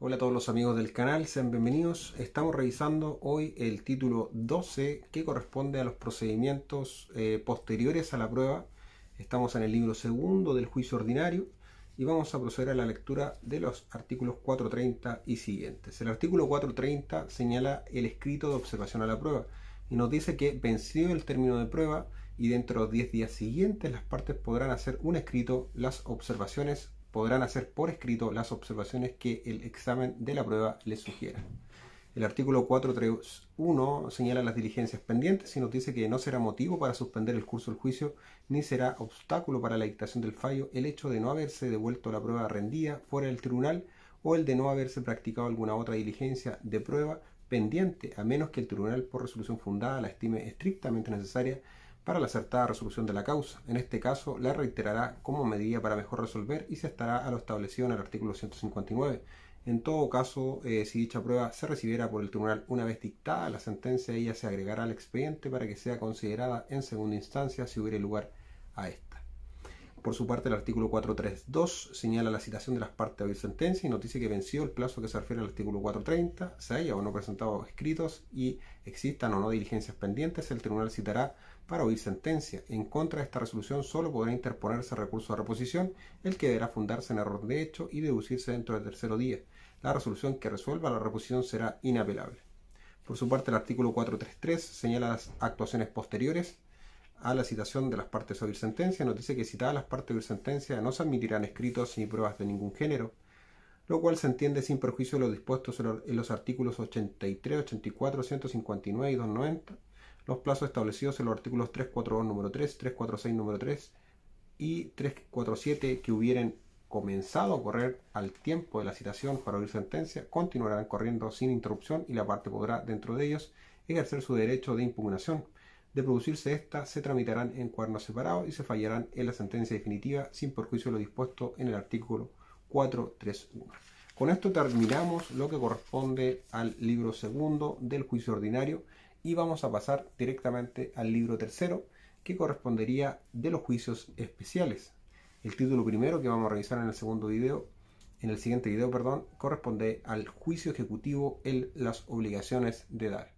Hola a todos los amigos del canal, sean bienvenidos. Estamos revisando hoy el título 12 que corresponde a los procedimientos eh, posteriores a la prueba. Estamos en el libro segundo del juicio ordinario y vamos a proceder a la lectura de los artículos 430 y siguientes. El artículo 430 señala el escrito de observación a la prueba y nos dice que vencido el término de prueba y dentro de los 10 días siguientes las partes podrán hacer un escrito las observaciones podrán hacer por escrito las observaciones que el examen de la prueba les sugiera. El artículo 431 señala las diligencias pendientes y nos dice que no será motivo para suspender el curso del juicio ni será obstáculo para la dictación del fallo el hecho de no haberse devuelto la prueba rendida fuera del tribunal o el de no haberse practicado alguna otra diligencia de prueba pendiente, a menos que el tribunal por resolución fundada la estime estrictamente necesaria para la acertada resolución de la causa. En este caso, la reiterará como medida para mejor resolver y se estará a lo establecido en el artículo 159. En todo caso, eh, si dicha prueba se recibiera por el tribunal una vez dictada la sentencia, ella se agregará al expediente para que sea considerada en segunda instancia si hubiere lugar a esta. Por su parte, el artículo 432 señala la citación de las partes a oír sentencia y noticia que venció el plazo que se refiere al artículo 430, se haya o no presentado escritos y existan o no diligencias pendientes, el tribunal citará para oír sentencia. En contra de esta resolución solo podrá interponerse recurso de reposición, el que deberá fundarse en error de hecho y deducirse dentro del tercero día. La resolución que resuelva la reposición será inapelable. Por su parte, el artículo 433 señala las actuaciones posteriores a la citación de las partes a oír sentencia, nos dice que citadas las partes a oír sentencia no se admitirán escritos ni pruebas de ningún género, lo cual se entiende sin perjuicio de lo dispuesto en los artículos 83, 84, 159 y 290, los plazos establecidos en los artículos 342 número 3, 346 número 3 y 347 que hubieran comenzado a correr al tiempo de la citación para oír sentencia continuarán corriendo sin interrupción y la parte podrá, dentro de ellos, ejercer su derecho de impugnación de producirse esta, se tramitarán en cuernos separados y se fallarán en la sentencia definitiva sin perjuicio de lo dispuesto en el artículo 431. Con esto terminamos lo que corresponde al libro segundo del juicio ordinario y vamos a pasar directamente al libro tercero que correspondería de los juicios especiales. El título primero que vamos a revisar en el segundo video, en el siguiente video, perdón, corresponde al juicio ejecutivo en las obligaciones de dar.